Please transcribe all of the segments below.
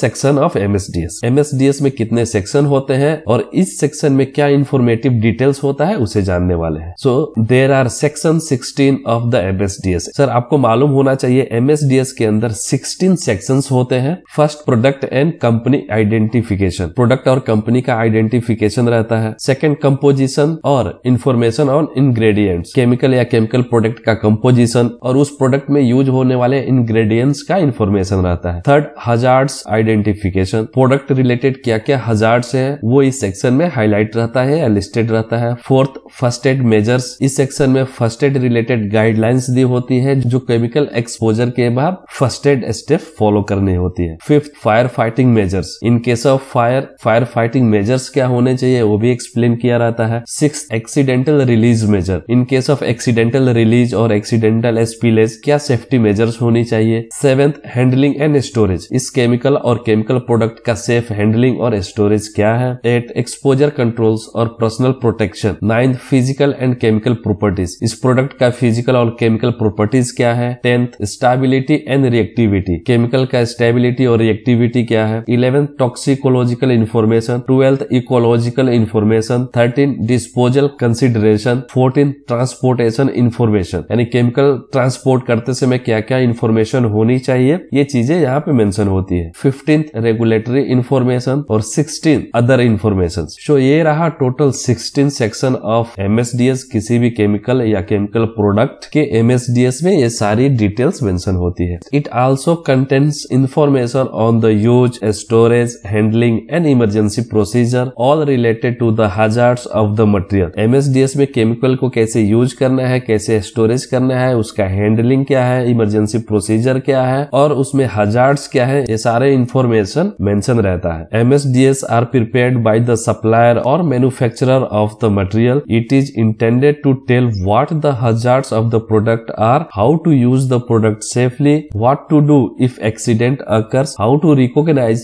section of MSDS MSDS में कितने section होते हैं और इस सेक्शन में क्या इन्फॉर्मेटिव डिटेल्स होता है उसे जानने वाले हैं so there are section sixteen of the MSDS sir आपको मालूम होना चाहिए एमएसडीएस के अंदर सिक्सटीन सेक्शन होते हैं first product and company identification product और कंपनी का आइडेंटिफिकेशन रहता है सेकेंड कंपोजिशन और इन्फॉर्मेशन ऑन इनग्रेडियंट केमिकल या केमिकल प्रोडक्ट का कंपोजिशन और उस प्रोडक्ट में यूज होने वाले इनग्रेडियंट्स का इन्फॉर्मेशन रहता है थर्ड हजार आइडेंटिफिकेशन प्रोडक्ट रिलेटेड क्या क्या हजार से है वो इस सेक्शन में हाईलाइट रहता है या लिस्टेड रहता है फोर्थ फर्स्ट एड मेजर्स इस सेक्शन में फर्स्ट एड रिलेटेड गाइडलाइंस दी होती है जो केमिकल एक्सपोजर के बाद फर्स्ट एड स्टेप फॉलो करने होती है fifth fire fighting measures in case of fire fire fighting measures क्या होने चाहिए वो भी एक्सप्लेन किया रहता है six accidental release measure in case of accidental release और एक्सीडेंटल स्पीलेज क्या सेफ्टी मेजर्स होनी चाहिए सेवेंथ हैंडलिंग एंड स्टोरेज इस केमिकल और और केमिकल प्रोडक्ट का सेफ हैंडलिंग और स्टोरेज क्या है एट एक्सपोजर कंट्रोल्स और personal protection ninth physical and chemical properties इस प्रोडक्ट का फिजिकल और केमिकल प्रॉपर्टीज क्या है tenth stability and reactivity chemical का स्टेबिलिटी और रिएक्टिविटी क्या है eleventh toxicological information twelfth ecological information thirteen disposal consideration fourteen transportation information यानी केमिकल ट्रांसपोर्ट करते समय क्या क्या इन्फॉर्मेशन होनी चाहिए ये चीजें यहाँ पे मेंशन होती है फिफ्थ फिफ्टीन रेगुलेटरी इन्फॉर्मेशन और सिक्सटीन अदर इन्फॉर्मेशन सो ये रहा total sixteen section of S किसी भी केमिकल या केमिकल प्रोडक्ट के एस में ये सारी डिटेल्स मेंशन होती है it also contents information on the use storage handling and emergency procedure all related to the hazard of the material MSDS में केमिकल को कैसे यूज करना है कैसे स्टोरेज करना है उसका हैंडलिंग क्या है इमरजेंसी प्रोसीजर क्या है और उसमें हजार्ड क्या है ये सारे इन्फॉर्मेशन इंफॉर्मेशन मेंशन रहता है MSDS are prepare by the supplier और manufacture of the material it is intended to tell what the hazard of the product are how to use the product safely what to do if accident how to to recognize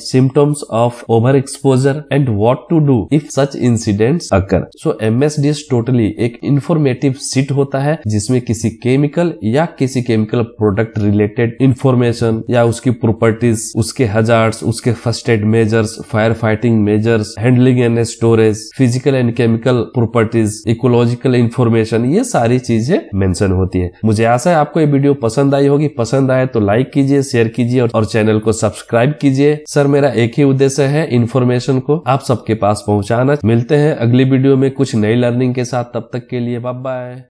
of over exposure and what to do if such incident occur so msds totally एक informative sheet होता है जिसमें किसी chemical या किसी chemical product related information या उसकी properties उसके हजार गार्ड्स उसके first aid measures fire fighting measures handling and storage physical and chemical properties ecological information ये सारी चीजें मेंशन होती है मुझे आशा है आपको ये वीडियो पसंद आई होगी पसंद आए तो लाइक कीजिए शेयर कीजिए और चैनल को सब्सक्राइब कीजिए सर मेरा एक ही उद्देश्य है इन्फॉर्मेशन को आप सबके पास पहुँचाना मिलते हैं अगली वीडियो में कुछ नई लर्निंग के साथ तब तक के लिए बाय